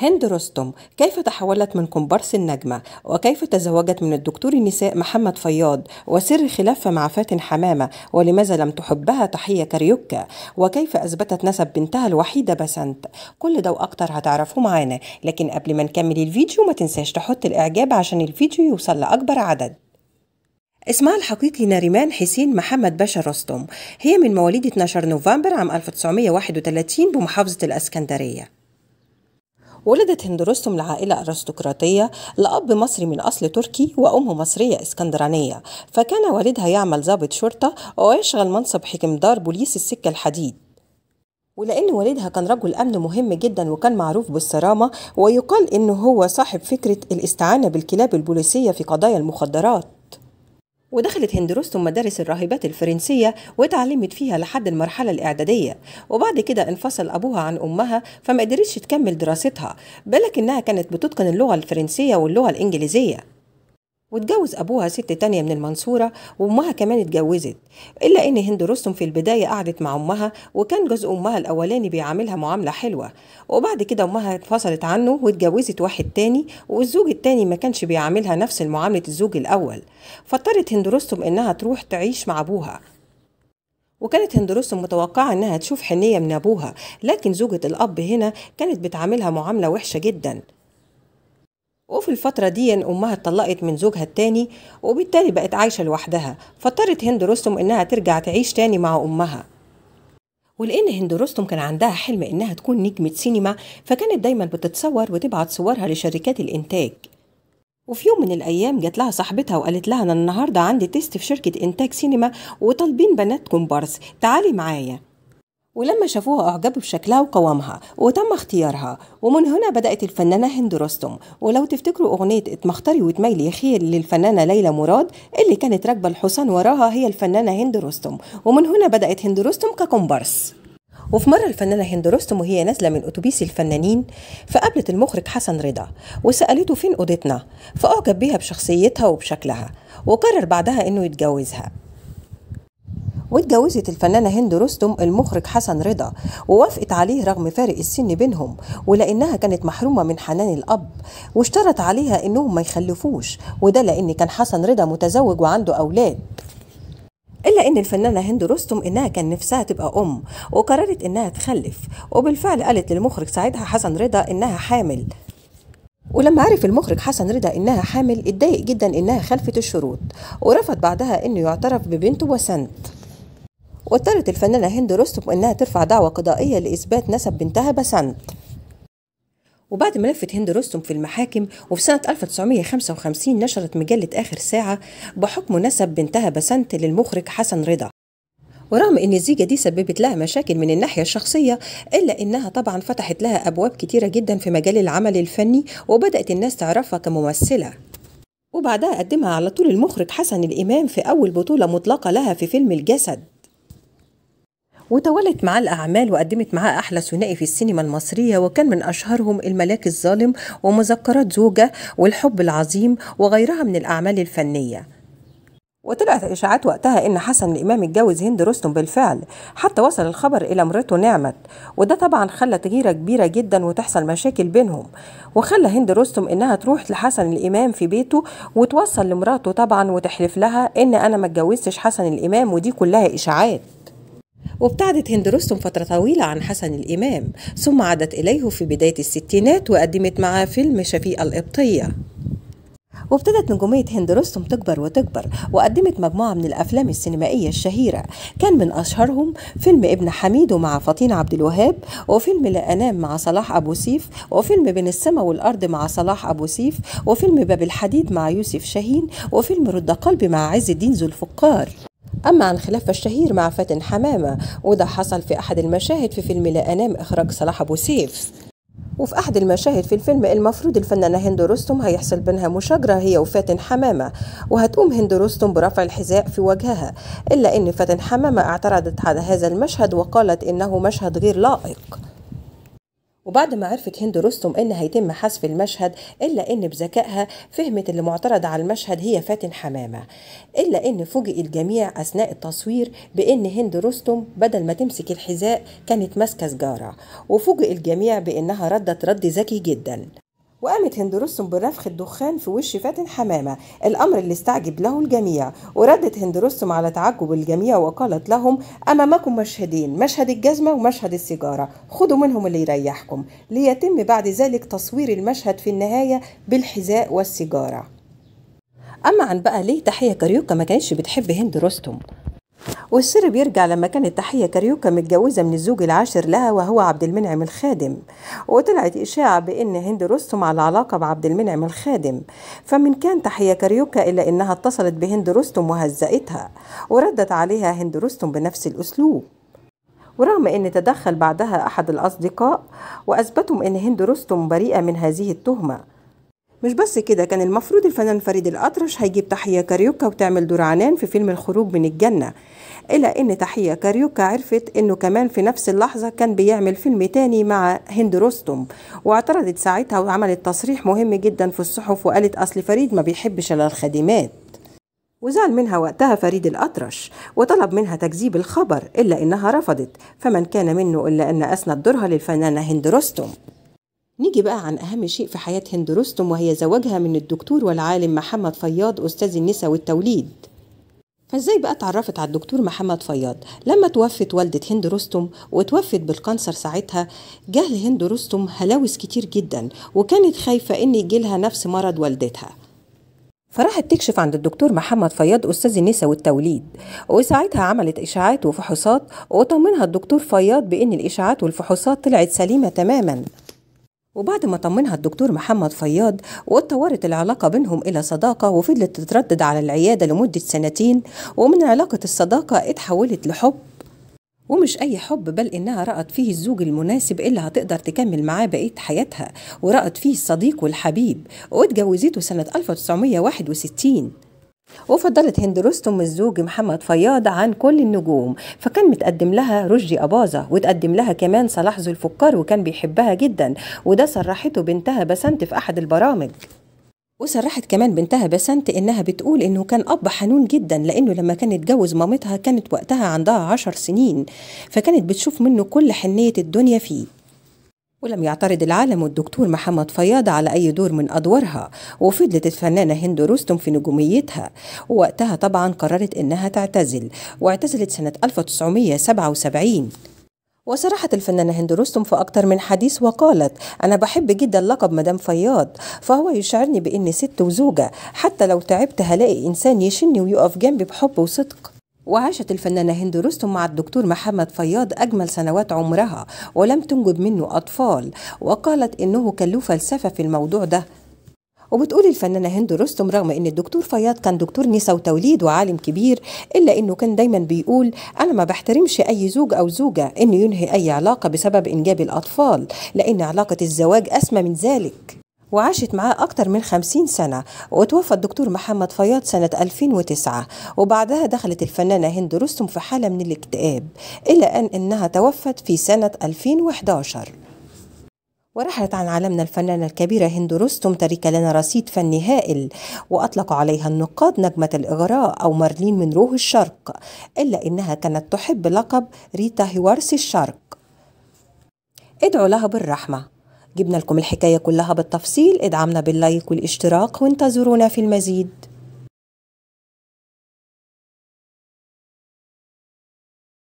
هند رستم كيف تحولت من كومبارس النجمة وكيف تزوجت من الدكتور النساء محمد فياض وسر خلافها مع فاتن حمامة ولماذا لم تحبها تحية كاريوكا وكيف أثبتت نسب بنتها الوحيدة بسنت كل ده وأكتر هتعرفوه معانا لكن قبل ما نكمل الفيديو ما تنساش تحط الإعجاب عشان الفيديو يوصل لأكبر عدد اسمها الحقيقي ناريمان حسين محمد باشا رستم هي من مواليد 12 نوفمبر عام 1931 بمحافظة الأسكندرية ولدت هند رستم لعائلة أرستقراطية لأب مصري من أصل تركي وأم مصرية اسكندرانية فكان والدها يعمل ضابط شرطة ويشغل منصب حكمدار بوليس السكة الحديد ولأن والدها كان رجل أمن مهم جدا وكان معروف بالصرامة ويقال إنه هو صاحب فكرة الاستعانة بالكلاب البوليسية في قضايا المخدرات ودخلت هندروس ثم درس الراهبات الفرنسية واتعلمت فيها لحد المرحلة الإعدادية وبعد كده انفصل أبوها عن أمها فما قدرتش تكمل دراستها بالك إنها كانت بتتقن اللغة الفرنسية واللغة الإنجليزية واتجوز أبوها ست تانية من المنصورة وأمها كمان اتجوزت إلا إن هند رستم في البداية قعدت مع أمها وكان جزء أمها الأولاني بيعاملها معاملة حلوة وبعد كده أمها اتفصلت عنه واتجوزت واحد تاني والزوج التاني ما كانش بيعاملها نفس معاملة الزوج الأول فاضطرت هند رستم إنها تروح تعيش مع أبوها وكانت هند رستم متوقعة إنها تشوف حنية من أبوها لكن زوجة الأب هنا كانت بتعاملها معاملة وحشة جدا وفي الفترة دي أمها اتطلقت من زوجها التاني وبالتالي بقت عايشة لوحدها فاضطرت هند رستم إنها ترجع تعيش تاني مع أمها ولأن هند رستم كان عندها حلم إنها تكون نجمة سينما فكانت دايما بتتصور وتبعت صورها لشركات الإنتاج وفي يوم من الأيام جات لها صاحبتها وقالت لها أنا النهاردة عندي تيست في شركة إنتاج سينما وطالبين بنات كومبارس تعالي معايا ولما شافوها أعجبوا بشكلها وقوامها وتم اختيارها ومن هنا بدأت الفنانة هند رستم ولو تفتكروا أغنية اتمختاري وتميلي خير للفنانة ليلى مراد اللي كانت راكبة الحصان وراها هي الفنانة هند رستم ومن هنا بدأت هند رستم ككومبارس وفي مرة الفنانة هند رستم وهي نازلة من أتوبيس الفنانين فقابلت المخرج حسن رضا وسألته فين أوضتنا فأعجب بيها بشخصيتها وبشكلها وقرر بعدها إنه يتجوزها واتجوزت الفنانة هند رستم المخرج حسن رضا ووافقت عليه رغم فارق السن بينهم ولأنها كانت محرومة من حنان الأب واشترط عليها إنهم ما يخلفوش وده لأن كان حسن رضا متزوج وعنده أولاد الا ان الفنانه هند رستم انها كان نفسها تبقى ام وقررت انها تخلف وبالفعل قالت للمخرج ساعتها حسن رضا انها حامل ولما عرف المخرج حسن رضا انها حامل اتضايق جدا انها خلفت الشروط ورفض بعدها انه يعترف ببنته وسنت واضطرت الفنانة هند رستم أنها ترفع دعوى قضائية لإثبات نسب بنتها بسنت وبعد ما لفت هند رستم في المحاكم وفي سنة 1955 نشرت مجلة آخر ساعة بحكم نسب بنتها بسنت للمخرج حسن رضا ورغم ان الزيجه دي سببت لها مشاكل من الناحيه الشخصيه الا انها طبعا فتحت لها ابواب كتيره جدا في مجال العمل الفني وبدات الناس تعرفها كممثله وبعدها قدمها على طول المخرج حسن الامام في اول بطوله مطلقه لها في فيلم الجسد وتولت معاه الأعمال وقدمت معاه أحلى ثنائي في السينما المصرية وكان من أشهرهم الملاك الظالم ومذكرات زوجة والحب العظيم وغيرها من الأعمال الفنية وطلعت إشاعات وقتها إن حسن الإمام اتجوز هند رستم بالفعل حتى وصل الخبر إلى مرته نعمت وده طبعا خلى تغييرة كبيرة جدا وتحصل مشاكل بينهم وخلى هند رستم إنها تروح لحسن الإمام في بيته وتوصل لمراته طبعا وتحلف لها إن أنا ما اتجوزتش حسن الإمام ودي كلها إشاعات وابتعدت هند رستم فترة طويلة عن حسن الإمام ثم عادت إليه في بداية الستينات وقدمت معاه فيلم شفيقة القبطية وابتدت نجومية هند رستم تكبر وتكبر وقدمت مجموعة من الأفلام السينمائية الشهيرة كان من أشهرهم فيلم ابن حميد مع فطين عبد الوهاب وفيلم لا أنام مع صلاح أبو سيف وفيلم بين السماء والأرض مع صلاح أبو سيف وفيلم باب الحديد مع يوسف شاهين وفيلم رد قلبي مع عز الدين ذو الفقار أما عن خلاف الشهير مع فاتن حمامة وده حصل في أحد المشاهد في فيلم لا أنام إخراج صلاح أبو سيف وفي أحد المشاهد في الفيلم المفروض الفنانة هند رستم هيحصل بينها مشاجرة هي وفاتن حمامة وهتقوم هند رستم برفع الحذاء في وجهها إلا أن فاتن حمامة اعترضت على هذا المشهد وقالت إنه مشهد غير لائق وبعد ما عرفت هند رستم ان هيتم حذف المشهد الا ان بذكائها فهمت اللي معترض على المشهد هي فاتن حمامه الا ان فوجئ الجميع اثناء التصوير بان هند رستم بدل ما تمسك الحذاء كانت ماسكه سجاره وفوجئ الجميع بانها ردت رد ذكي جدا وقامت هند رستم بنفخ الدخان في وش فاتن حمامة الأمر اللي استعجب له الجميع وردت هند رستم على تعجب الجميع وقالت لهم أمامكم مشهدين مشهد الجزمة ومشهد السيجارة خدوا منهم اللي يريحكم ليتم بعد ذلك تصوير المشهد في النهاية بالحذاء والسيجارة أما عن بقى ليه تحية كاريوكا ما كانتش بتحب هند رستم والسر بيرجع لما كانت تحية كاريوكا متجوزة من الزوج العاشر لها وهو عبد المنعم الخادم وطلعت إشاعة بأن هند رستم على علاقة بعبد المنعم الخادم فمن كان تحية كاريوكا إلا أنها اتصلت بهند رستم وهزأتها وردت عليها هند رستم بنفس الأسلوب ورغم أن تدخل بعدها أحد الأصدقاء وأثبتهم أن هند رستم بريئة من هذه التهمة مش بس كده كان المفروض الفنان فريد الأطرش هيجيب تحية كاريوكا وتعمل دور عنان في فيلم الخروج من الجنة إلا إن تحية كاريوكا عرفت إنه كمان في نفس اللحظة كان بيعمل فيلم تاني مع هند رستم واعترضت ساعتها وعملت تصريح مهم جدا في الصحف وقالت أصل فريد ما بيحبش إلا الخادمات وزعل منها وقتها فريد الأطرش وطلب منها تكذيب الخبر إلا إنها رفضت فمن كان منه إلا أن أسند دورها للفنانة هند رستم نيجي بقى عن أهم شيء في حياة هند رستم وهي زواجها من الدكتور والعالم محمد فياض أستاذ النساء والتوليد فازاي بقى اتعرفت على الدكتور محمد فياض لما توفت والدة هند رستم وتوفت بالكانسر ساعتها جهل هند رستم هلاوس كتير جدا وكانت خايفة ان يجيلها نفس مرض والدتها فراحت تكشف عند الدكتور محمد فياض استاذ النساء والتوليد وساعتها عملت اشاعات وفحوصات وطمنها الدكتور فياض بان الاشاعات والفحوصات طلعت سليمه تماما وبعد ما طمنها الدكتور محمد فياض واتطورت العلاقة بينهم إلى صداقة وفضلت تتردد على العيادة لمدة سنتين ومن علاقة الصداقة اتحولت لحب ومش أي حب بل إنها رأت فيه الزوج المناسب اللي هتقدر تكمل معاه بقية حياتها ورأت فيه الصديق والحبيب واتجوزته سنة 1961 وفضلت هند رستم الزوج محمد فياض عن كل النجوم فكان متقدم لها رشدي أباظة وتقدم لها كمان صلاح ذو الفكار وكان بيحبها جدا وده صرحته بنتها بسنت في أحد البرامج وصرحت كمان بنتها بسنت انها بتقول انه كان اب حنون جدا لانه لما كان اتجوز مامتها كانت وقتها عندها عشر سنين فكانت بتشوف منه كل حنيه الدنيا فيه ولم يعترض العالم الدكتور محمد فياض على أي دور من أدوارها وفضلت الفنانة هند رستم في نجوميتها ووقتها طبعا قررت إنها تعتزل واعتزلت سنة 1977 وصرحت الفنانة هند رستم في أكتر من حديث وقالت أنا بحب جدا لقب مدام فياض فهو يشعرني بإني ست وزوجة حتى لو تعبت هلاقي إنسان يشني ويقف جنبي بحب وصدق وعاشت الفنانة هند رستم مع الدكتور محمد فياض أجمل سنوات عمرها ولم تنجب منه أطفال وقالت إنه كان له فلسفة في الموضوع ده وبتقول الفنانة هند رستم رغم ان الدكتور فياض كان دكتور نساء وتوليد وعالم كبير الا انه كان دايما بيقول انا ما بحترمش اي زوج او زوجة انه ينهي اي علاقة بسبب انجاب الاطفال لان علاقة الزواج اسمى من ذلك وعاشت معاه أكثر من 50 سنة وتوفى الدكتور محمد فياض سنة 2009 وبعدها دخلت الفنانة هند رستم في حالة من الاكتئاب إلى أن أنها توفت في سنة 2011 ورحلت عن عالمنا الفنانة الكبيرة هند رستم تاركة لنا رصيد فني هائل وأطلق عليها النقاد نجمة الإغراء أو مارلين من روح الشرق إلا إنها كانت تحب لقب ريتا هوارس الشرق ادعوا لها بالرحمة جبنا لكم الحكاية كلها بالتفصيل ادعمنا باللايك والاشتراك وانتظرونا في المزيد